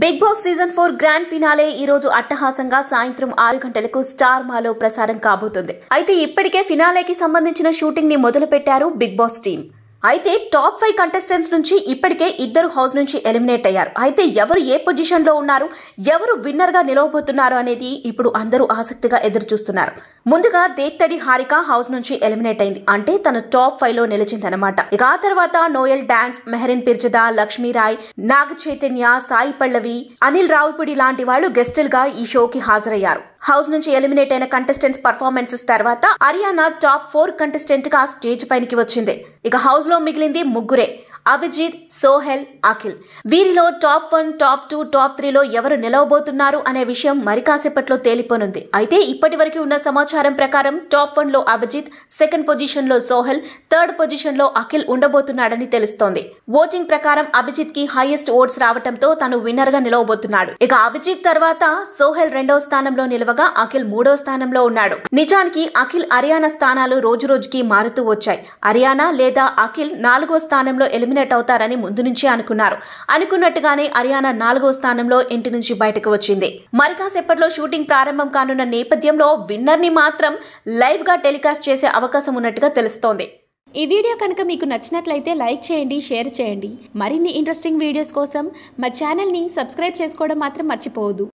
big Boss season four grand finale ఈ రోజు అట్టహాసంగా సాయంత్రం ఆరు గంటలకు స్టార్ మాలో ప్రసారం కాబోతుంది అయితే ఇప్పటికే ఫినాలేకి సంబంధించిన షూటింగ్ ని మొదలు పెట్టారు బిగ్ బాస్ టీం అయితే టాప్ ఫైవ్ కంటెస్టెంట్స్ నుంచి ఇప్పటికే ఇద్దరు హౌస్ నుంచి ఎలిమినేట్ అయ్యారు అయితే ఎవరు ఏ పొజిషన్లో ఉన్నారు ఎవరు విన్నర్గా నిలవబోతున్నారు అనేది ఇప్పుడు అందరూ ఆసక్తిగా ఎదురు చూస్తున్నారు ముందుగా దేత్తడి హారిక హౌస్ నుంచి ఎలిమినేట్ అయింది అంటే తన టాప్ ఫైవ్ లో నిలిచిందనమాట ఇక ఆ తర్వాత నోయల్ డాన్స్ మెహరిన్ పిర్జదా లక్ష్మీరాయ్ నాగ చైతన్య సాయి పల్లవి అనిల్ రావుపుడి లాంటి వాళ్ళు గెస్టులుగా ఈ షోకి హాజరయ్యారు హౌస్ నుంచి ఎలిమినేట్ అయిన కంటెస్టెంట్స్ పర్ఫార్మెన్సెస్ తర్వాత హర్యానా టాప్ ఫోర్ కంటెస్టెంట్ గా స్టేజ్ పైనకి వచ్చింది ఇక హౌస్ లో మిగిలింది ముగ్గురే అభిజిత్ సోహెల్ అఖిల్ వీరిలో top one top two top త్రీలో ఎవరు నిలవబోతున్నారు అనే విషయం మరి కాసేపట్లో తేలిపోనుంది అయితే ఇప్పటి వరకు ఉన్న సమాచారం ప్రకారం టాప్ వన్ లో అభిజిత్ సెకండ్ పొజిషన్లో సోహెల్ థర్డ్ పొజిషన్ లో అఖిల్ ఉండబోతున్నాడని తెలుస్తోంది ఓటింగ్ ప్రకారం అభిజిత్ కి హైయెస్ట్ ఓట్స్ రావడంతో తను విన్నర్ గా నిలవబోతున్నాడు ఇక అభిజిత్ తర్వాత సోహెల్ రెండో స్థానంలో నిలవగా అఖిల్ మూడో స్థానంలో ఉన్నాడు నిజానికి అఖిల్ హర్యానా స్థానాలు రోజు రోజుకి మారుతూ వచ్చాయి హర్యానా లేదా అఖిల్ నాలుగో స్థానంలో ఎలిమి ఎలిమినేట్ అవుతారని ముందు నుంచే అనుకున్నారు అనుకున్నట్టుగానే హర్యానా నాలుగో స్థానంలో ఇంటి నుంచి బయటకు వచ్చింది మరి కాసేపట్లో షూటింగ్ ప్రారంభం కానున్న నేపథ్యంలో విన్నర్ని మాత్రం లైవ్ గా టెలికాస్ట్ చేసే అవకాశం ఉన్నట్టుగా తెలుస్తోంది ఈ వీడియో కనుక మీకు నచ్చినట్లయితే లైక్ చేయండి షేర్ చేయండి మరిన్ని ఇంట్రెస్టింగ్ వీడియోస్ కోసం మా ఛానల్ని సబ్స్క్రైబ్ చేసుకోవడం మాత్రం మర్చిపోవద్దు